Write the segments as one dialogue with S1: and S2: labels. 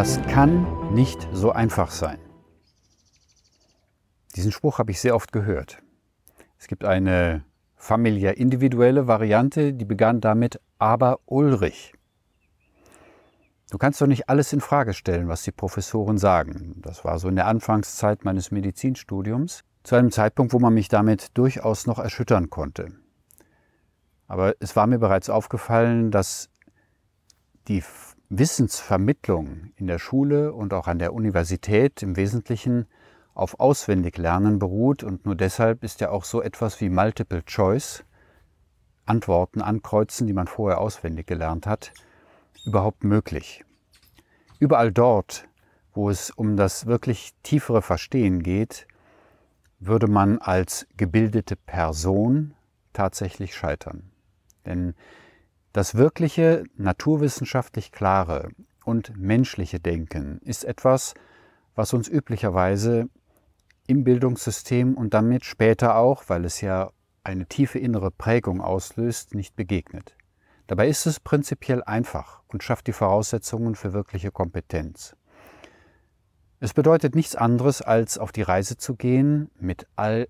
S1: Das kann nicht so einfach sein. Diesen Spruch habe ich sehr oft gehört. Es gibt eine familiär individuelle Variante, die begann damit aber Ulrich. Du kannst doch nicht alles in Frage stellen, was die Professoren sagen. Das war so in der Anfangszeit meines Medizinstudiums, zu einem Zeitpunkt, wo man mich damit durchaus noch erschüttern konnte. Aber es war mir bereits aufgefallen, dass die Wissensvermittlung in der Schule und auch an der Universität im Wesentlichen auf auswendig Lernen beruht und nur deshalb ist ja auch so etwas wie Multiple Choice, Antworten ankreuzen, die man vorher auswendig gelernt hat, überhaupt möglich. Überall dort, wo es um das wirklich tiefere Verstehen geht, würde man als gebildete Person tatsächlich scheitern. Denn das wirkliche, naturwissenschaftlich klare und menschliche Denken ist etwas, was uns üblicherweise im Bildungssystem und damit später auch, weil es ja eine tiefe innere Prägung auslöst, nicht begegnet. Dabei ist es prinzipiell einfach und schafft die Voraussetzungen für wirkliche Kompetenz. Es bedeutet nichts anderes, als auf die Reise zu gehen mit all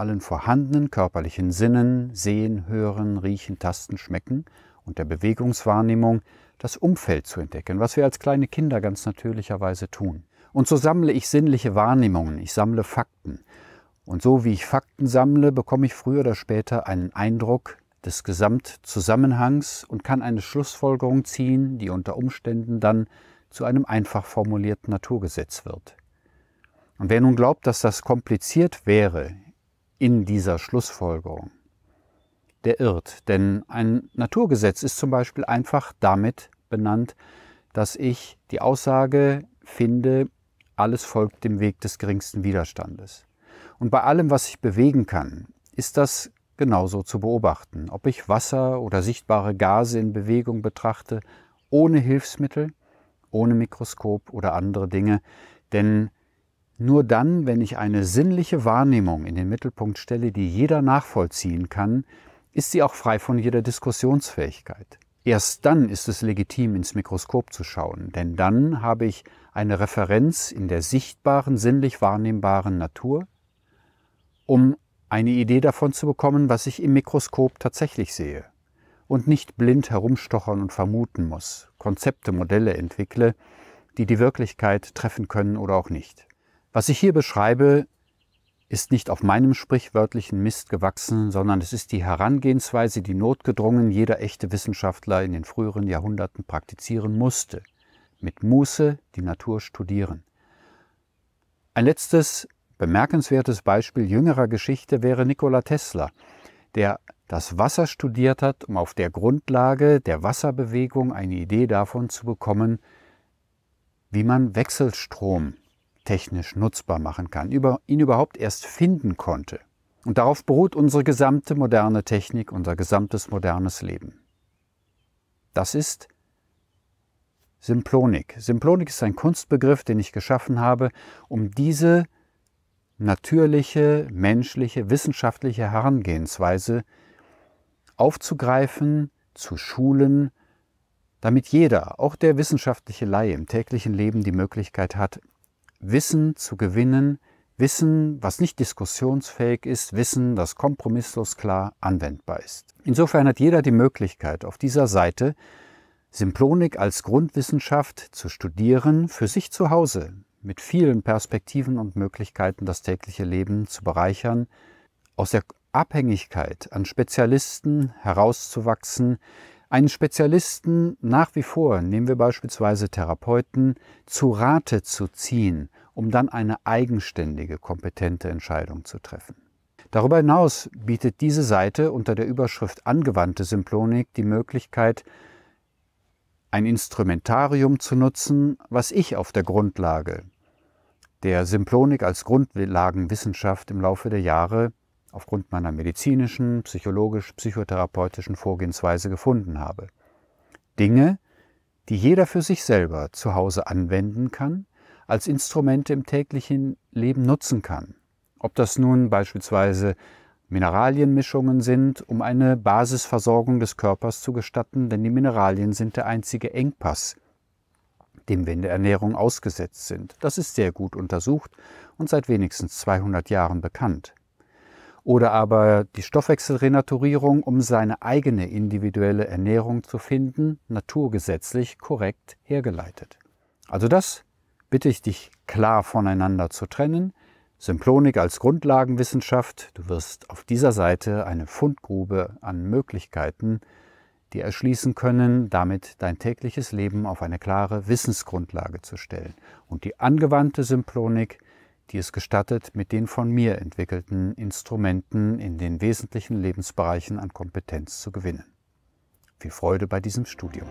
S1: allen vorhandenen körperlichen Sinnen, Sehen, Hören, Riechen, Tasten, Schmecken und der Bewegungswahrnehmung das Umfeld zu entdecken, was wir als kleine Kinder ganz natürlicherweise tun. Und so sammle ich sinnliche Wahrnehmungen, ich sammle Fakten. Und so wie ich Fakten sammle, bekomme ich früher oder später einen Eindruck des Gesamtzusammenhangs und kann eine Schlussfolgerung ziehen, die unter Umständen dann zu einem einfach formulierten Naturgesetz wird. Und wer nun glaubt, dass das kompliziert wäre, in dieser Schlussfolgerung. Der irrt, denn ein Naturgesetz ist zum Beispiel einfach damit benannt, dass ich die Aussage finde, alles folgt dem Weg des geringsten Widerstandes. Und bei allem, was ich bewegen kann, ist das genauso zu beobachten. Ob ich Wasser oder sichtbare Gase in Bewegung betrachte, ohne Hilfsmittel, ohne Mikroskop oder andere Dinge, denn nur dann, wenn ich eine sinnliche Wahrnehmung in den Mittelpunkt stelle, die jeder nachvollziehen kann, ist sie auch frei von jeder Diskussionsfähigkeit. Erst dann ist es legitim, ins Mikroskop zu schauen, denn dann habe ich eine Referenz in der sichtbaren, sinnlich wahrnehmbaren Natur, um eine Idee davon zu bekommen, was ich im Mikroskop tatsächlich sehe und nicht blind herumstochern und vermuten muss, Konzepte, Modelle entwickle, die die Wirklichkeit treffen können oder auch nicht. Was ich hier beschreibe, ist nicht auf meinem sprichwörtlichen Mist gewachsen, sondern es ist die Herangehensweise, die notgedrungen jeder echte Wissenschaftler in den früheren Jahrhunderten praktizieren musste. Mit Muße die Natur studieren. Ein letztes bemerkenswertes Beispiel jüngerer Geschichte wäre Nikola Tesla, der das Wasser studiert hat, um auf der Grundlage der Wasserbewegung eine Idee davon zu bekommen, wie man Wechselstrom technisch nutzbar machen kann, über, ihn überhaupt erst finden konnte. Und darauf beruht unsere gesamte moderne Technik, unser gesamtes modernes Leben. Das ist Symplonik. Symplonik ist ein Kunstbegriff, den ich geschaffen habe, um diese natürliche, menschliche, wissenschaftliche Herangehensweise aufzugreifen, zu schulen, damit jeder, auch der wissenschaftliche Laie im täglichen Leben die Möglichkeit hat, Wissen zu gewinnen, Wissen, was nicht diskussionsfähig ist, Wissen, das kompromisslos klar anwendbar ist. Insofern hat jeder die Möglichkeit, auf dieser Seite Symplonik als Grundwissenschaft zu studieren, für sich zu Hause, mit vielen Perspektiven und Möglichkeiten das tägliche Leben zu bereichern, aus der Abhängigkeit an Spezialisten herauszuwachsen, einen Spezialisten nach wie vor, nehmen wir beispielsweise Therapeuten, zu Rate zu ziehen, um dann eine eigenständige, kompetente Entscheidung zu treffen. Darüber hinaus bietet diese Seite unter der Überschrift Angewandte Symplonik die Möglichkeit, ein Instrumentarium zu nutzen, was ich auf der Grundlage der Symplonik als Grundlagenwissenschaft im Laufe der Jahre aufgrund meiner medizinischen, psychologisch-psychotherapeutischen Vorgehensweise gefunden habe. Dinge, die jeder für sich selber zu Hause anwenden kann, als Instrumente im täglichen Leben nutzen kann. Ob das nun beispielsweise Mineralienmischungen sind, um eine Basisversorgung des Körpers zu gestatten, denn die Mineralien sind der einzige Engpass, dem wir in der Ernährung ausgesetzt sind. Das ist sehr gut untersucht und seit wenigstens 200 Jahren bekannt oder aber die Stoffwechselrenaturierung, um seine eigene individuelle Ernährung zu finden, naturgesetzlich korrekt hergeleitet. Also das bitte ich dich klar voneinander zu trennen. Symplonik als Grundlagenwissenschaft, du wirst auf dieser Seite eine Fundgrube an Möglichkeiten, dir erschließen können, damit dein tägliches Leben auf eine klare Wissensgrundlage zu stellen. Und die angewandte Symplonik die es gestattet, mit den von mir entwickelten Instrumenten in den wesentlichen Lebensbereichen an Kompetenz zu gewinnen. Viel Freude bei diesem Studium.